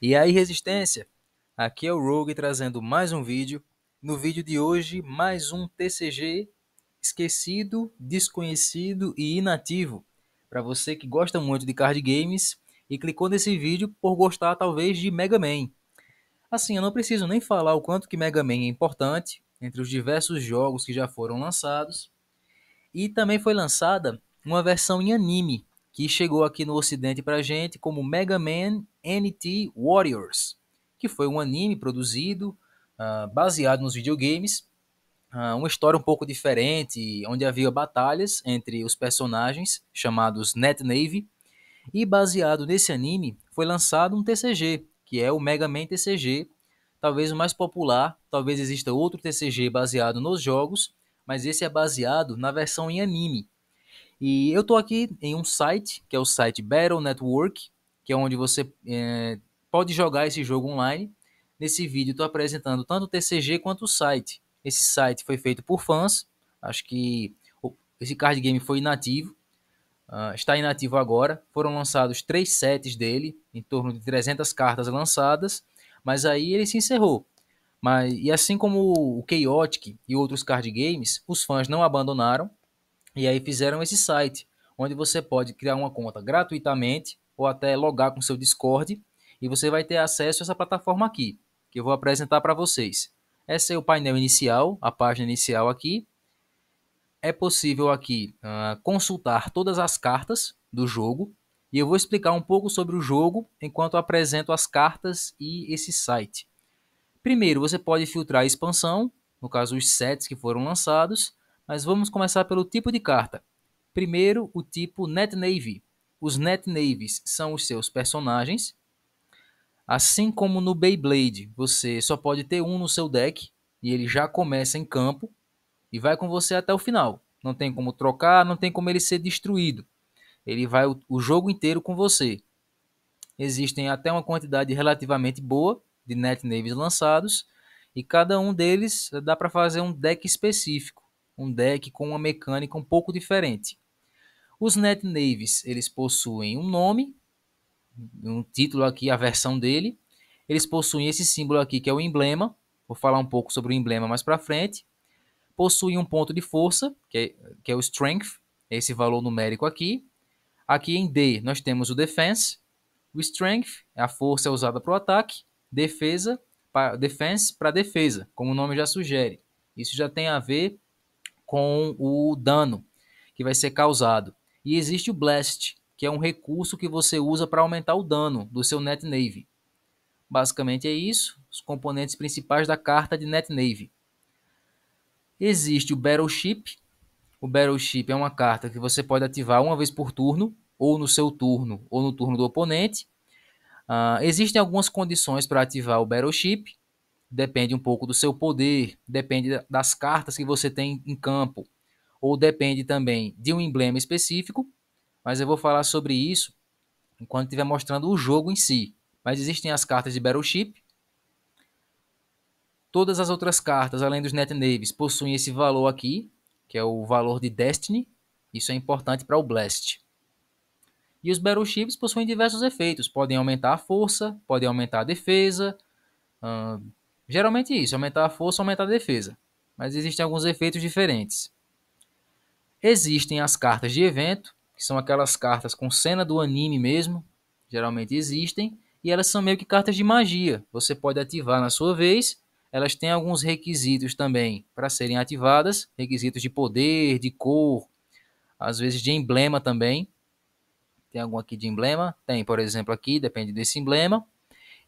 E aí, resistência? Aqui é o Rogue trazendo mais um vídeo. No vídeo de hoje, mais um TCG esquecido, desconhecido e inativo. Para você que gosta muito de card games e clicou nesse vídeo por gostar talvez de Mega Man. Assim, eu não preciso nem falar o quanto que Mega Man é importante entre os diversos jogos que já foram lançados. E também foi lançada uma versão em anime que chegou aqui no ocidente pra gente como Mega Man NT Warriors, que foi um anime produzido uh, baseado nos videogames, uh, uma história um pouco diferente, onde havia batalhas entre os personagens chamados Net Navy, e baseado nesse anime foi lançado um TCG, que é o Mega Man TCG, talvez o mais popular, talvez exista outro TCG baseado nos jogos, mas esse é baseado na versão em anime, e eu estou aqui em um site, que é o site Battle Network, que é onde você é, pode jogar esse jogo online. Nesse vídeo estou apresentando tanto o TCG quanto o site. Esse site foi feito por fãs, acho que esse card game foi inativo, uh, está inativo agora. Foram lançados três sets dele, em torno de 300 cartas lançadas, mas aí ele se encerrou. Mas, e assim como o Chaotic e outros card games, os fãs não abandonaram e aí fizeram esse site, onde você pode criar uma conta gratuitamente ou até logar com seu Discord e você vai ter acesso a essa plataforma aqui, que eu vou apresentar para vocês. Esse é o painel inicial, a página inicial aqui. É possível aqui uh, consultar todas as cartas do jogo e eu vou explicar um pouco sobre o jogo enquanto apresento as cartas e esse site. Primeiro, você pode filtrar a expansão, no caso os sets que foram lançados, mas vamos começar pelo tipo de carta. Primeiro, o tipo Navy. Os NetNavies são os seus personagens. Assim como no Beyblade, você só pode ter um no seu deck e ele já começa em campo e vai com você até o final. Não tem como trocar, não tem como ele ser destruído. Ele vai o, jogo inteiro com você. Existem até uma quantidade relativamente boa de NetNavies lançados e cada um deles dá para fazer um deck específico um deck com uma mecânica um pouco diferente. Os Net Navies, eles possuem um nome, um título aqui, a versão dele. Eles possuem esse símbolo aqui que é o emblema. Vou falar um pouco sobre o emblema mais para frente. Possuem um ponto de força, que é, que é o Strength, esse valor numérico aqui. Aqui em D nós temos o Defense. O Strength é a força é usada para o ataque. Defesa, pra, Defense para defesa, como o nome já sugere. Isso já tem a ver com o dano que vai ser causado. E existe o Blast, que é um recurso que você usa para aumentar o dano do seu Net Navy. Basicamente é isso, os componentes principais da carta de Net Navy. Existe o Battleship. O Battleship é uma carta que você pode ativar uma vez por turno, ou no seu turno, ou no turno do oponente. Uh, existem algumas condições para ativar o Battleship depende um pouco do seu poder, depende das cartas que você tem em campo, ou depende também de um emblema específico, mas eu vou falar sobre isso enquanto estiver mostrando o jogo em si. Mas existem as cartas de Battleship. Todas as outras cartas, além dos Net Navies, possuem esse valor aqui, que é o valor de Destiny. Isso é importante para o Blast. E os Battleships possuem diversos efeitos. Podem aumentar a força, podem aumentar a defesa, Geralmente é isso, aumentar a força, aumentar a defesa, mas existem alguns efeitos diferentes. Existem as cartas de evento, que são aquelas cartas com cena do anime mesmo, geralmente existem, e elas são meio que cartas de magia. Você pode ativar na sua vez, elas têm alguns requisitos também para serem ativadas, requisitos de poder, de cor, às vezes de emblema também. Tem algum aqui de emblema? Tem, por exemplo, aqui, depende desse emblema.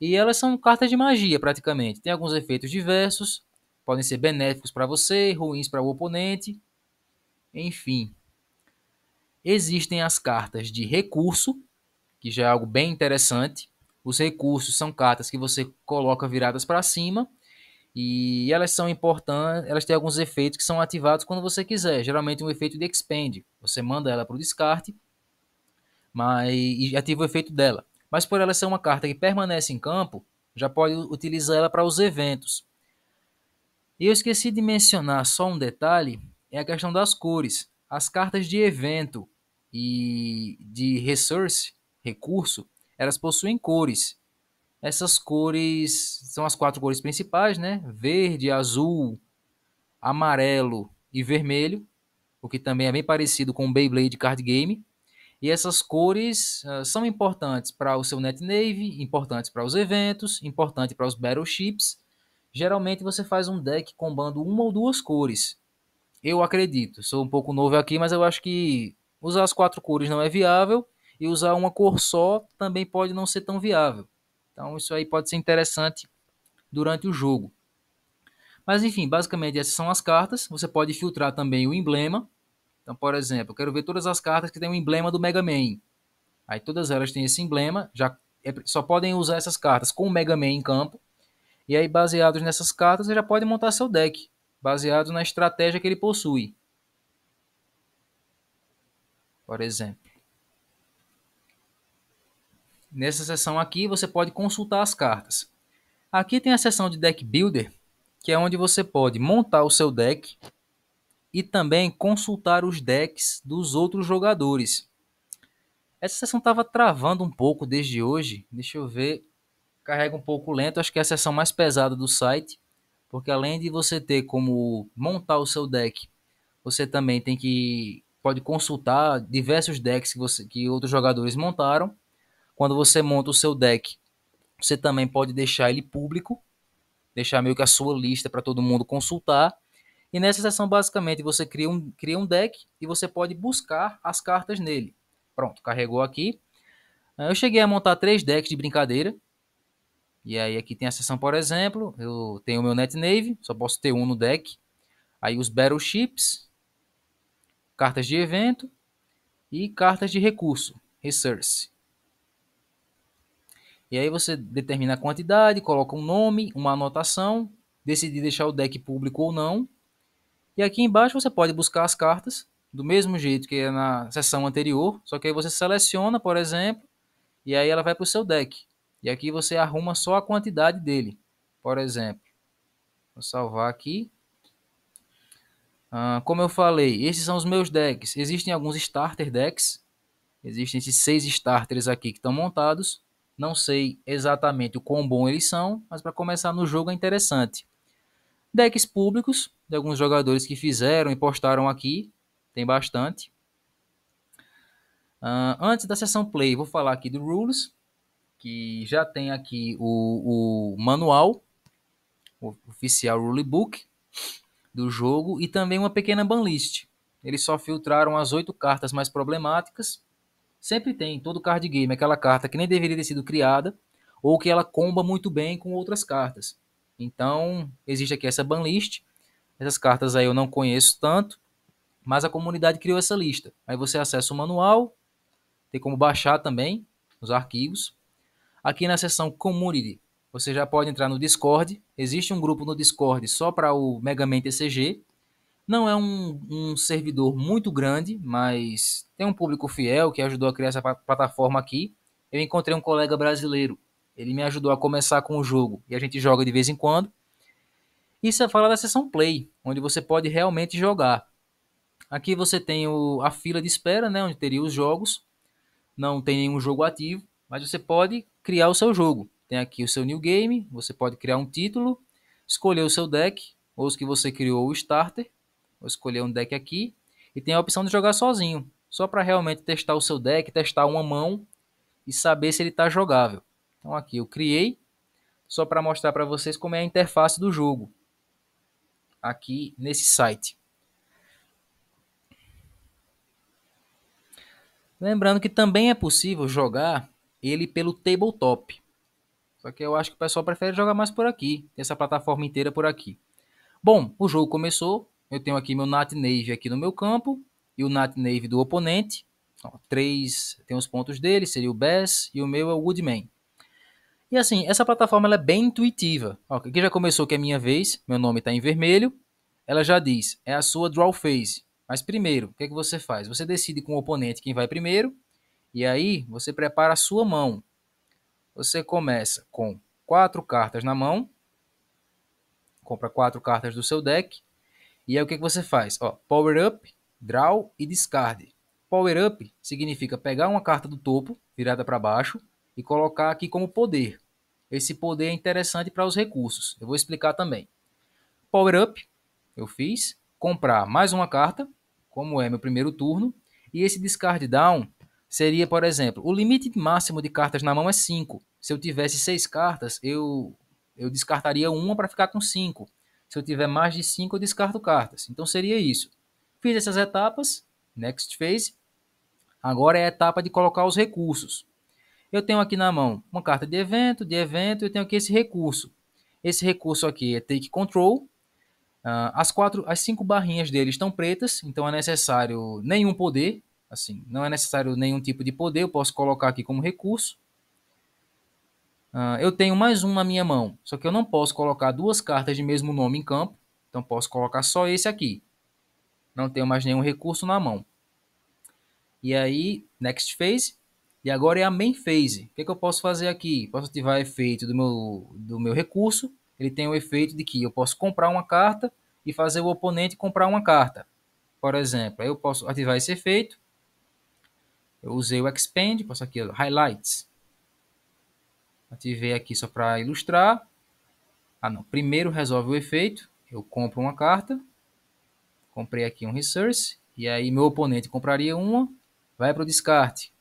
E elas são cartas de magia, praticamente. Tem alguns efeitos diversos, podem ser benéficos para você, ruins para o oponente, enfim. Existem as cartas de recurso, que já é algo bem interessante. Os recursos são cartas que você coloca viradas para cima e elas são importantes, elas têm alguns efeitos que são ativados quando você quiser. Geralmente um efeito de expend, você manda ela para o descarte, mas e ativa o efeito dela mas por ela ser uma carta que permanece em campo, já pode utilizar ela para os eventos. E eu esqueci de mencionar só um detalhe, é a questão das cores. As cartas de evento e de resource, recurso, elas possuem cores. Essas cores são as quatro cores principais, né? Verde, azul, amarelo e vermelho, o que também é bem parecido com o Beyblade Card Game. E essas cores uh, são importantes para o seu Navy, importantes para os eventos, importante para os battleships. Geralmente você faz um deck combando uma ou duas cores. Eu acredito, sou um pouco novo aqui, mas eu acho que usar as quatro cores não é viável e usar uma cor só também pode não ser tão viável. Então isso aí pode ser interessante durante o jogo. Mas enfim, basicamente essas são as cartas. Você pode filtrar também o emblema, então, por exemplo, eu quero ver todas as cartas que têm o um emblema do Mega Man. Aí todas elas têm esse emblema, já é, só podem usar essas cartas com o Mega Man em campo. E aí, baseados nessas cartas, você já pode montar seu deck, baseado na estratégia que ele possui. Por exemplo. Nessa seção aqui, você pode consultar as cartas. Aqui tem a seção de Deck Builder, que é onde você pode montar o seu deck e também consultar os decks dos outros jogadores. Essa sessão estava travando um pouco desde hoje. Deixa eu ver. Carrega um pouco lento. Acho que é a sessão mais pesada do site. Porque além de você ter como montar o seu deck, você também tem que. Pode consultar diversos decks que, você, que outros jogadores montaram. Quando você monta o seu deck, você também pode deixar ele público. Deixar meio que a sua lista para todo mundo consultar. E nessa sessão basicamente, você cria um, cria um deck e você pode buscar as cartas nele. Pronto, carregou aqui. Ah, eu cheguei a montar três decks de brincadeira. E aí aqui tem a sessão por exemplo, eu tenho o meu Net Navy, só posso ter um no deck. Aí os Battleships, cartas de evento e cartas de recurso, Resource. E aí você determina a quantidade, coloca um nome, uma anotação, decide deixar o deck público ou não. E aqui embaixo você pode buscar as cartas, do mesmo jeito que é na sessão anterior, só que aí você seleciona, por exemplo, e aí ela vai para o seu deck. E aqui você arruma só a quantidade dele, por exemplo. Vou salvar aqui. Ah, como eu falei, esses são os meus decks. Existem alguns starter decks. Existem esses seis starters aqui que estão montados. Não sei exatamente o quão bom eles são, mas para começar no jogo é interessante decks públicos de alguns jogadores que fizeram e postaram aqui, tem bastante. Uh, antes da sessão play, vou falar aqui do rules, que já tem aqui o, o manual, o oficial rulebook do jogo e também uma pequena banlist. Eles só filtraram as oito cartas mais problemáticas. Sempre tem em todo card game aquela carta que nem deveria ter sido criada ou que ela comba muito bem com outras cartas. Então, existe aqui essa banlist. Essas cartas aí eu não conheço tanto, mas a comunidade criou essa lista. Aí você acessa o manual, tem como baixar também os arquivos. Aqui na seção Community, você já pode entrar no Discord. Existe um grupo no Discord só para o Megaman TCG. Não é um, um, servidor muito grande, mas tem um público fiel que ajudou a criar essa plataforma aqui. Eu encontrei um colega brasileiro ele me ajudou a começar com o jogo e a gente joga de vez em quando. Isso é falar da sessão play, onde você pode realmente jogar. Aqui você tem o, a fila de espera, né, onde teria os jogos. Não tem nenhum jogo ativo, mas você pode criar o seu jogo. Tem aqui o seu new game, você pode criar um título, escolher o seu deck, ou os que você criou o starter. Vou escolher um deck aqui e tem a opção de jogar sozinho, só para realmente testar o seu deck, testar uma mão e saber se ele está jogável. Então aqui eu criei, só para mostrar para vocês como é a interface do jogo. Aqui nesse site. Lembrando que também é possível jogar ele pelo tabletop. Só que eu acho que o pessoal prefere jogar mais por aqui, essa plataforma inteira por aqui. Bom, o jogo começou. Eu tenho aqui meu Nat Navy aqui no meu campo e o Nat Navy do oponente. Ó, três tem os pontos dele, seria o Bass e o meu é o Woodman. E assim, essa plataforma é bem intuitiva. aqui já começou que é minha vez, meu nome está em vermelho. Ela já diz, é a sua draw phase. Mas primeiro, o que, é que você faz? Você decide com o oponente quem vai primeiro. E aí, você prepara a sua mão. Você começa com quatro cartas na mão. Compra quatro cartas do seu deck. E aí, o que, é que você faz? Ó, power up, draw e discard. Power up significa pegar uma carta do topo, virada para baixo e colocar aqui como poder. Esse poder é interessante para os recursos. Eu vou explicar também. Power up, eu fiz. Comprar mais uma carta, como é meu primeiro turno. E esse discard down seria, por exemplo, o limite máximo de cartas na mão é 5. Se eu tivesse 6 cartas, eu, eu descartaria uma para ficar com 5. Se eu tiver mais de 5, eu descarto cartas. Então seria isso. Fiz essas etapas, next phase. Agora é a etapa de colocar os recursos. Eu tenho aqui na mão uma carta de evento, de evento, eu tenho aqui esse recurso. Esse recurso aqui é Take Control. Uh, as, quatro, as cinco barrinhas dele estão pretas, então é necessário nenhum poder. Assim, não é necessário nenhum tipo de poder, eu posso colocar aqui como recurso. Uh, eu tenho mais um na minha mão, só que eu não posso colocar duas cartas de mesmo nome em campo. Então posso colocar só esse aqui. Não tenho mais nenhum recurso na mão. E aí, next phase, e agora é a main phase. O que, é que eu posso fazer aqui? Posso ativar efeito do meu, do meu recurso. Ele tem o efeito de que eu posso comprar uma carta e fazer o oponente comprar uma carta. Por exemplo, eu posso ativar esse efeito. Eu usei o Expand, posso aqui, Highlights. Ativei aqui só para ilustrar. Ah não, primeiro resolve o efeito. Eu compro uma carta. Comprei aqui um Resource. E aí meu oponente compraria uma. Vai para o descarte.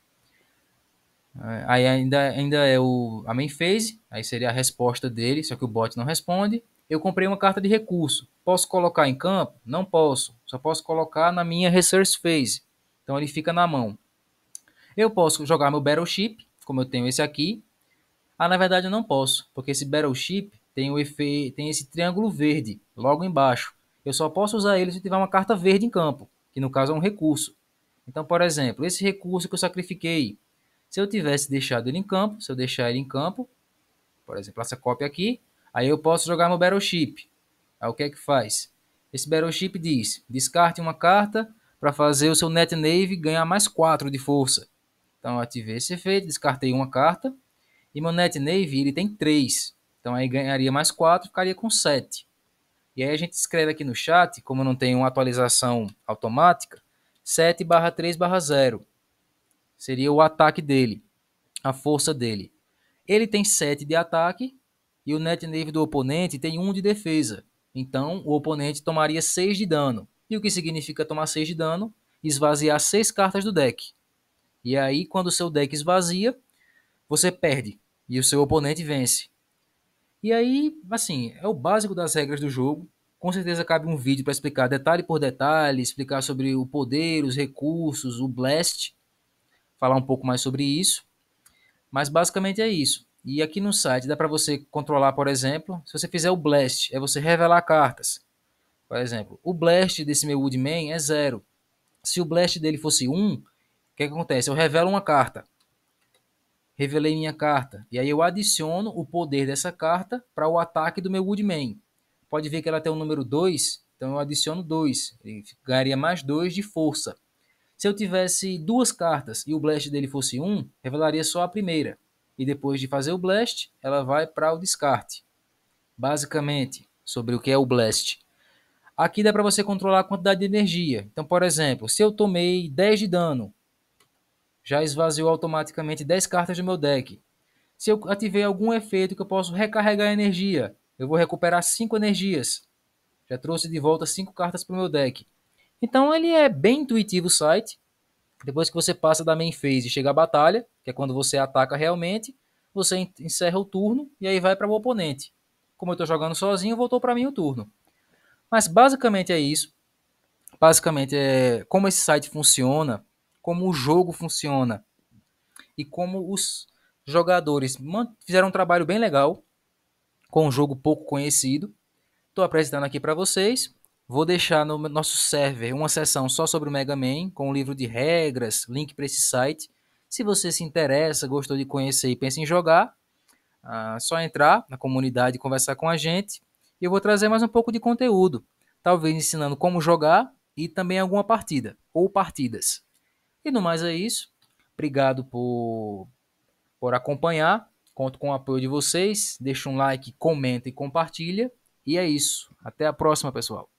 É, aí ainda, ainda é o, a main phase, aí seria a resposta dele, só que o bot não responde. Eu comprei uma carta de recurso. Posso colocar em campo? Não posso. Só posso colocar na minha resource phase. Então ele fica na mão. Eu posso jogar meu battleship, como eu tenho esse aqui. Ah, na verdade eu não posso, porque esse battleship tem, o efe... tem esse triângulo verde logo embaixo. Eu só posso usar ele se tiver uma carta verde em campo, que no caso é um recurso. Então, por exemplo, esse recurso que eu sacrifiquei se eu tivesse deixado ele em campo, se eu deixar ele em campo, por exemplo, essa cópia aqui, aí eu posso jogar meu Battleship. Aí o que é que faz? Esse Battleship diz, descarte uma carta para fazer o seu Net Navy ganhar mais 4 de força. Então eu ativei esse efeito, descartei uma carta, e meu Net Navy ele tem 3. Então aí ganharia mais 4, ficaria com 7. E aí a gente escreve aqui no chat, como não tem uma atualização automática, 7 barra 3 barra 0. Seria o ataque dele, a força dele. Ele tem 7 de ataque e o net nave do oponente tem 1 de defesa. Então, o oponente tomaria 6 de dano. E o que significa tomar 6 de dano? Esvaziar 6 cartas do deck. E aí, quando o seu deck esvazia, você perde e o seu oponente vence. E aí, assim, é o básico das regras do jogo. Com certeza cabe um vídeo para explicar detalhe por detalhe, explicar sobre o poder, os recursos, o blast falar um pouco mais sobre isso. Mas basicamente é isso. E aqui no site dá para você controlar, por exemplo, se você fizer o blast, é você revelar cartas. Por exemplo, o blast desse meu Woodman é zero. Se o blast dele fosse 1, um, o que, é que acontece? Eu revelo uma carta. Revelei minha carta. E aí eu adiciono o poder dessa carta para o ataque do meu Woodman. Pode ver que ela tem o um número 2, então eu adiciono 2. Ele ganharia mais 2 de força. Se eu tivesse duas cartas e o blast dele fosse um, revelaria só a primeira. E depois de fazer o blast, ela vai para o descarte. Basicamente, sobre o que é o blast. Aqui dá para você controlar a quantidade de energia. Então, por exemplo, se eu tomei 10 de dano, já esvaziou automaticamente 10 cartas do meu deck. Se eu ativei algum efeito que eu posso recarregar energia, eu vou recuperar 5 energias. Já trouxe de volta 5 cartas para o meu deck. Então ele é bem intuitivo o site. Depois que você passa da main phase e chega à batalha, que é quando você ataca realmente, você encerra o turno e aí vai para o oponente. Como eu estou jogando sozinho, voltou para mim o turno. Mas basicamente é isso. Basicamente é como esse site funciona, como o jogo funciona e como os jogadores fizeram um trabalho bem legal com um jogo pouco conhecido. Estou apresentando aqui para vocês. Vou deixar no nosso server uma sessão só sobre o Mega Man, com um livro de regras, link para esse site. Se você se interessa, gostou de conhecer e pensa em jogar, é só entrar na comunidade e conversar com a gente. E eu vou trazer mais um pouco de conteúdo, talvez ensinando como jogar e também alguma partida ou partidas. E no mais é isso. Obrigado por, por acompanhar. Conto com o apoio de vocês. Deixa um like, comenta e compartilha. E é isso. Até a próxima, pessoal.